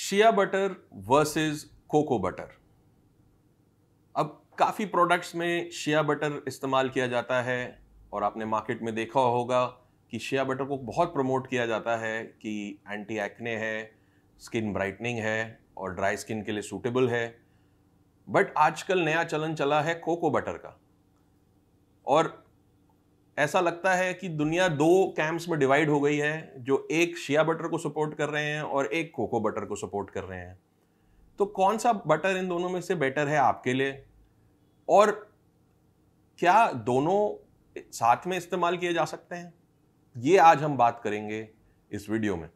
शिया butter versus cocoa butter अब काफ़ी products में शिया बटर इस्तेमाल किया जाता है और आपने मार्केट में देखा होगा कि शिया बटर को बहुत प्रमोट किया जाता है कि एंटी एक्ने है स्किन ब्राइटनिंग है और ड्राई स्किन के लिए सूटेबल है बट आजकल नया चलन चला है कोको बटर का और ऐसा लगता है कि दुनिया दो कैंप्स में डिवाइड हो गई है जो एक शिया बटर को सपोर्ट कर रहे हैं और एक कोको बटर को सपोर्ट कर रहे हैं तो कौन सा बटर इन दोनों में से बेटर है आपके लिए और क्या दोनों साथ में इस्तेमाल किए जा सकते हैं ये आज हम बात करेंगे इस वीडियो में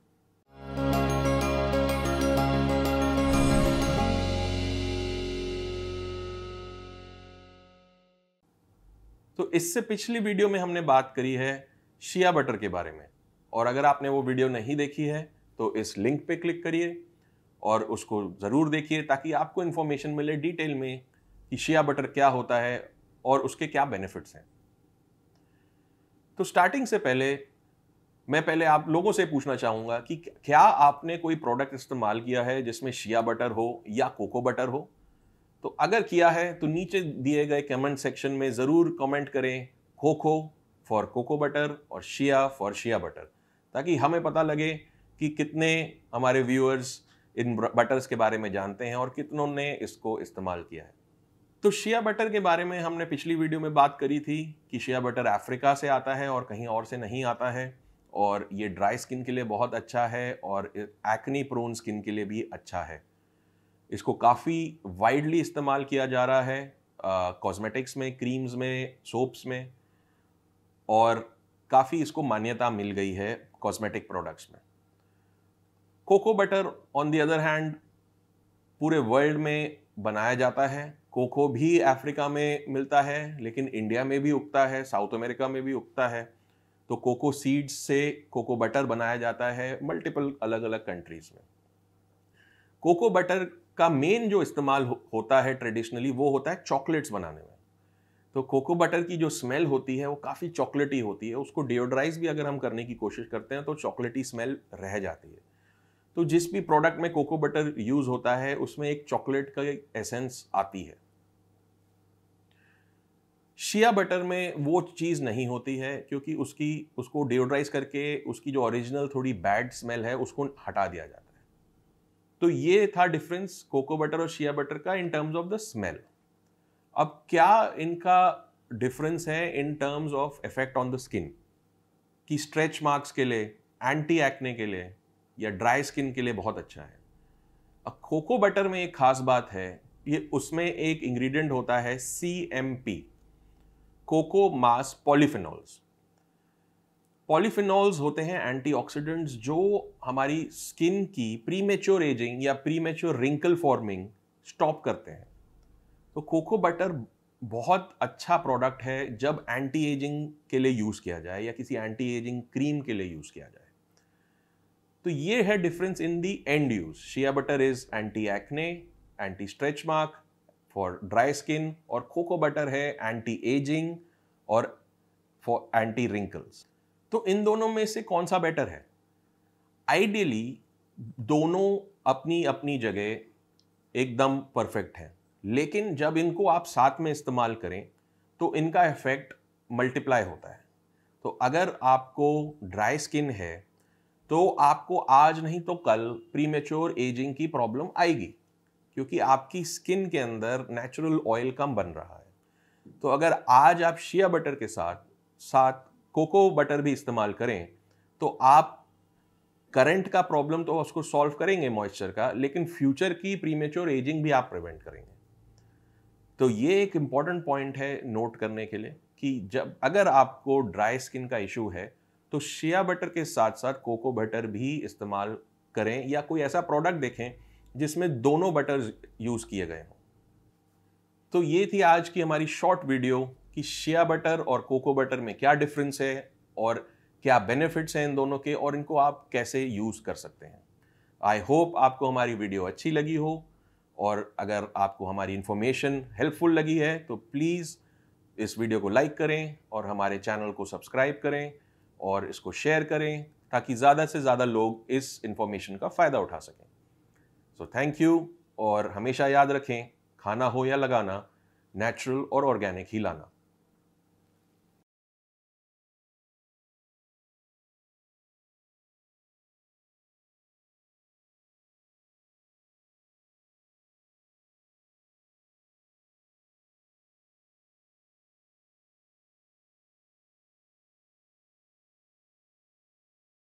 तो इससे पिछली वीडियो में हमने बात करी है शिया बटर के बारे में और अगर आपने वो वीडियो नहीं देखी है तो इस लिंक पे क्लिक करिए और उसको ज़रूर देखिए ताकि आपको इन्फॉर्मेशन मिले डिटेल में कि शिया बटर क्या होता है और उसके क्या बेनिफिट्स हैं तो स्टार्टिंग से पहले मैं पहले आप लोगों से पूछना चाहूँगा कि क्या आपने कोई प्रोडक्ट इस्तेमाल किया है जिसमें शिया बटर हो या कोको बटर हो तो अगर किया है तो नीचे दिए गए कमेंट सेक्शन में ज़रूर कमेंट करें खोखो फॉर कोको बटर और शिया फॉर शिया बटर ताकि हमें पता लगे कि कितने हमारे व्यूअर्स इन बटर्स के बारे में जानते हैं और कितनों ने इसको इस्तेमाल किया है तो शिया बटर के बारे में हमने पिछली वीडियो में बात करी थी कि शिया बटर अफ्रीका से आता है और कहीं और से नहीं आता है और ये ड्राई स्किन के लिए बहुत अच्छा है और एक्नी प्रोन स्किन के लिए भी अच्छा है इसको काफ़ी वाइडली इस्तेमाल किया जा रहा है कॉस्मेटिक्स में क्रीम्स में सोप्स में और काफ़ी इसको मान्यता मिल गई है कॉस्मेटिक प्रोडक्ट्स में cocoa butter on the other hand पूरे वर्ल्ड में बनाया जाता है कोको भी अफ्रीका में मिलता है लेकिन इंडिया में भी उगता है साउथ अमेरिका में भी उगता है तो कोको सीड्स से कोको बटर बनाया जाता है मल्टीपल अलग अलग कंट्रीज़ में कोको बटर का मेन जो इस्तेमाल हो, होता है ट्रेडिशनली वो होता है चॉकलेट्स बनाने में तो कोको बटर की जो स्मेल होती है वो काफ़ी चॉकलेटी होती है उसको डिओड्राइज भी अगर हम करने की कोशिश करते हैं तो चॉकलेटी स्मेल रह जाती है तो जिस भी प्रोडक्ट में कोको बटर यूज़ होता है उसमें एक चॉकलेट का एक एसेंस आती है शिया बटर में वो चीज़ नहीं होती है क्योंकि उसकी उसको डिओड्राइज करके उसकी जो ओरिजिनल थोड़ी बैड स्मेल है उसको हटा दिया जाता है तो ये था डिफरेंस कोको बटर और शिया बटर का in terms of the smell अब क्या इनका डिफरेंस है in terms of effect on the skin कि स्ट्रेच मार्क्स के लिए एंटी एक्ने के लिए या ड्राई स्किन के लिए बहुत अच्छा है अब कोको बटर में एक खास बात है ये उसमें एक इंग्रेडिएंट होता है C M P cocoa mass polyphenols polyphenols होते हैं एंटीऑक्सीडेंट्स जो हमारी स्किन की प्रीमेच्योर एजिंग या प्रीमेच्योर रिंकल फॉर्मिंग स्टॉप करते हैं तो कोको बटर बहुत अच्छा प्रोडक्ट है जब एंटी एजिंग के लिए यूज़ किया जाए या किसी एंटी एजिंग क्रीम के लिए यूज़ किया जाए तो ये है difference in the end use shea butter is anti acne anti stretch mark for dry skin और कोको बटर है एंटी एजिंग और फॉर एंटी रिंकल्स तो इन दोनों में से कौन सा बेटर है आइडियली दोनों अपनी अपनी जगह एकदम परफेक्ट है लेकिन जब इनको आप साथ में इस्तेमाल करें तो इनका इफ़ेक्ट मल्टीप्लाई होता है तो अगर आपको ड्राई स्किन है तो आपको आज नहीं तो कल प्रीमेच्योर एजिंग की प्रॉब्लम आएगी क्योंकि आपकी स्किन के अंदर नेचुरल ऑयल कम बन रहा है तो अगर आज आप शिया बटर के साथ साथ कोको बटर भी इस्तेमाल करें तो आप करंट का प्रॉब्लम तो उसको सॉल्व करेंगे मॉइस्चर का लेकिन फ्यूचर की प्रीमेच्योर एजिंग भी आप प्रिवेंट करेंगे तो ये एक इम्पॉर्टेंट पॉइंट है नोट करने के लिए कि जब अगर आपको ड्राई स्किन का इशू है तो शिया बटर के साथ साथ कोको बटर भी इस्तेमाल करें या कोई ऐसा प्रोडक्ट देखें जिसमें दोनों बटर यूज़ किए गए हों तो ये थी आज की हमारी शॉर्ट वीडियो कि शिया बटर और कोको बटर में क्या डिफरेंस है और क्या बेनिफिट्स हैं इन दोनों के और इनको आप कैसे यूज़ कर सकते हैं आई होप आपको हमारी वीडियो अच्छी लगी हो और अगर आपको हमारी इन्फॉर्मेशन हेल्पफुल लगी है तो प्लीज़ इस वीडियो को लाइक करें और हमारे चैनल को सब्सक्राइब करें और इसको शेयर करें ताकि ज़्यादा से ज़्यादा लोग इस इन्फॉर्मेशन का फ़ायदा उठा सकें सो थैंक यू और हमेशा याद रखें खाना हो या लगाना नेचुरल और ऑर्गेनिक ही लाना